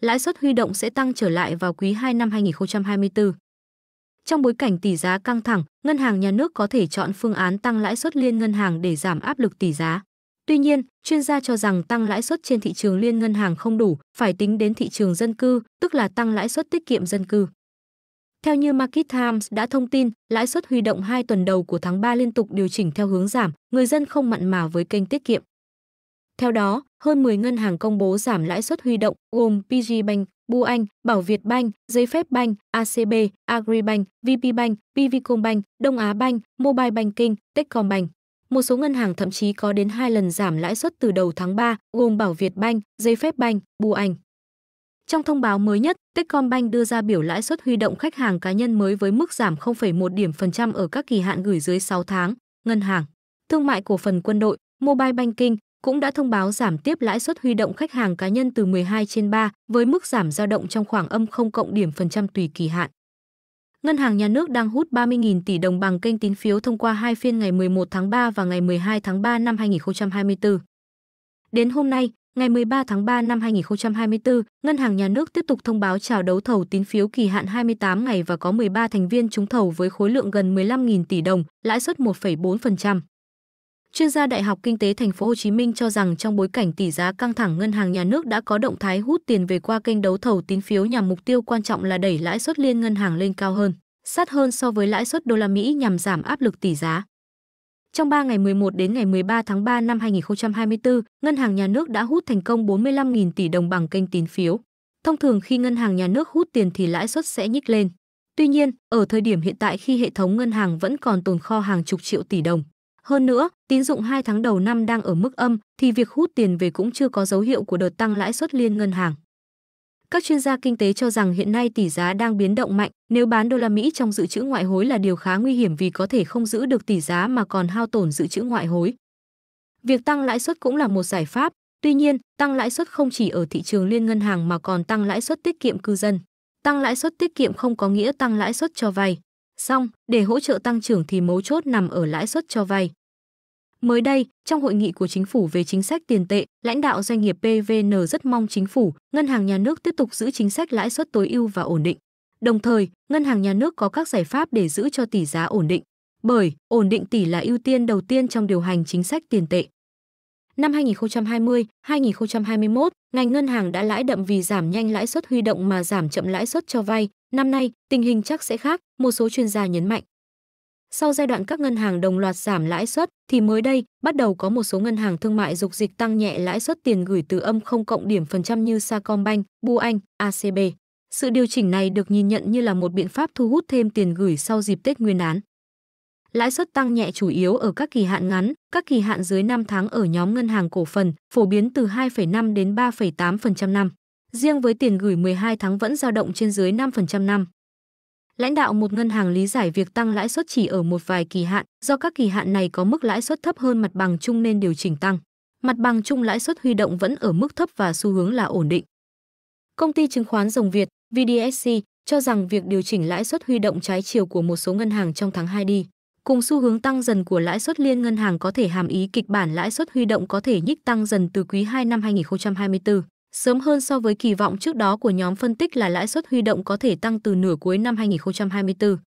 lãi suất huy động sẽ tăng trở lại vào quý 2 năm 2024. Trong bối cảnh tỷ giá căng thẳng, ngân hàng nhà nước có thể chọn phương án tăng lãi suất liên ngân hàng để giảm áp lực tỷ giá. Tuy nhiên, chuyên gia cho rằng tăng lãi suất trên thị trường liên ngân hàng không đủ, phải tính đến thị trường dân cư, tức là tăng lãi suất tiết kiệm dân cư. Theo như Market Times đã thông tin, lãi suất huy động 2 tuần đầu của tháng 3 liên tục điều chỉnh theo hướng giảm, người dân không mặn mà với kênh tiết kiệm. Theo đó, hơn 10 ngân hàng công bố giảm lãi suất huy động gồm PG Bank, Bu Anh, Bảo Việt Bank, Giấy Phép Bank, ACB, Agribank, VPBank, Pvcombank, Đông Á Bank, Mobile Banking, Techcombank. Một số ngân hàng thậm chí có đến 2 lần giảm lãi suất từ đầu tháng 3, gồm Bảo Việt Bank, Giấy Phép Bank, Bu Anh. Trong thông báo mới nhất, Techcombank đưa ra biểu lãi suất huy động khách hàng cá nhân mới với mức giảm 0,1 điểm phần trăm ở các kỳ hạn gửi dưới 6 tháng, ngân hàng, thương mại cổ phần quân đội, mobile banking, cũng đã thông báo giảm tiếp lãi suất huy động khách hàng cá nhân từ 12 trên 3 với mức giảm dao động trong khoảng âm 0 cộng điểm phần trăm tùy kỳ hạn. Ngân hàng nhà nước đang hút 30.000 tỷ đồng bằng kênh tín phiếu thông qua hai phiên ngày 11 tháng 3 và ngày 12 tháng 3 năm 2024. Đến hôm nay, ngày 13 tháng 3 năm 2024, Ngân hàng Nhà nước tiếp tục thông báo chào đấu thầu tín phiếu kỳ hạn 28 ngày và có 13 thành viên trúng thầu với khối lượng gần 15.000 tỷ đồng, lãi suất 1,4%. Chuyên gia Đại học Kinh tế Thành phố Hồ Chí Minh cho rằng trong bối cảnh tỷ giá căng thẳng, ngân hàng nhà nước đã có động thái hút tiền về qua kênh đấu thầu tín phiếu nhằm mục tiêu quan trọng là đẩy lãi suất liên ngân hàng lên cao hơn, sát hơn so với lãi suất đô la Mỹ nhằm giảm áp lực tỷ giá. Trong 3 ngày 11 đến ngày 13 tháng 3 năm 2024, ngân hàng nhà nước đã hút thành công 45.000 tỷ đồng bằng kênh tín phiếu. Thông thường khi ngân hàng nhà nước hút tiền thì lãi suất sẽ nhích lên. Tuy nhiên, ở thời điểm hiện tại khi hệ thống ngân hàng vẫn còn tồn kho hàng chục triệu tỷ đồng, hơn nữa, tín dụng 2 tháng đầu năm đang ở mức âm thì việc hút tiền về cũng chưa có dấu hiệu của đợt tăng lãi suất liên ngân hàng. Các chuyên gia kinh tế cho rằng hiện nay tỷ giá đang biến động mạnh, nếu bán đô la Mỹ trong dự trữ ngoại hối là điều khá nguy hiểm vì có thể không giữ được tỷ giá mà còn hao tổn dự trữ ngoại hối. Việc tăng lãi suất cũng là một giải pháp, tuy nhiên, tăng lãi suất không chỉ ở thị trường liên ngân hàng mà còn tăng lãi suất tiết kiệm cư dân. Tăng lãi suất tiết kiệm không có nghĩa tăng lãi suất cho vay. Song, để hỗ trợ tăng trưởng thì mấu chốt nằm ở lãi suất cho vay. Mới đây, trong hội nghị của chính phủ về chính sách tiền tệ, lãnh đạo doanh nghiệp PVN rất mong chính phủ, ngân hàng nhà nước tiếp tục giữ chính sách lãi suất tối ưu và ổn định. Đồng thời, ngân hàng nhà nước có các giải pháp để giữ cho tỷ giá ổn định, bởi ổn định tỷ là ưu tiên đầu tiên trong điều hành chính sách tiền tệ. Năm 2020, 2021, ngành ngân hàng đã lãi đậm vì giảm nhanh lãi suất huy động mà giảm chậm lãi suất cho vay. Năm nay, tình hình chắc sẽ khác, một số chuyên gia nhấn mạnh. Sau giai đoạn các ngân hàng đồng loạt giảm lãi suất thì mới đây bắt đầu có một số ngân hàng thương mại dục dịch tăng nhẹ lãi suất tiền gửi từ âm không cộng điểm phần trăm như Sacombank, Bu Anh, ACB. Sự điều chỉnh này được nhìn nhận như là một biện pháp thu hút thêm tiền gửi sau dịp Tết Nguyên đán. Lãi suất tăng nhẹ chủ yếu ở các kỳ hạn ngắn, các kỳ hạn dưới 5 tháng ở nhóm ngân hàng cổ phần, phổ biến từ 2,5 đến 3,8% năm. Riêng với tiền gửi 12 tháng vẫn dao động trên dưới 5% năm lãnh đạo một ngân hàng lý giải việc tăng lãi suất chỉ ở một vài kỳ hạn do các kỳ hạn này có mức lãi suất thấp hơn mặt bằng chung nên điều chỉnh tăng. Mặt bằng chung lãi suất huy động vẫn ở mức thấp và xu hướng là ổn định. Công ty chứng khoán Rồng Việt VDSC cho rằng việc điều chỉnh lãi suất huy động trái chiều của một số ngân hàng trong tháng 2 đi cùng xu hướng tăng dần của lãi suất liên ngân hàng có thể hàm ý kịch bản lãi suất huy động có thể nhích tăng dần từ quý 2 năm 2024 sớm hơn so với kỳ vọng trước đó của nhóm phân tích là lãi suất huy động có thể tăng từ nửa cuối năm 2024.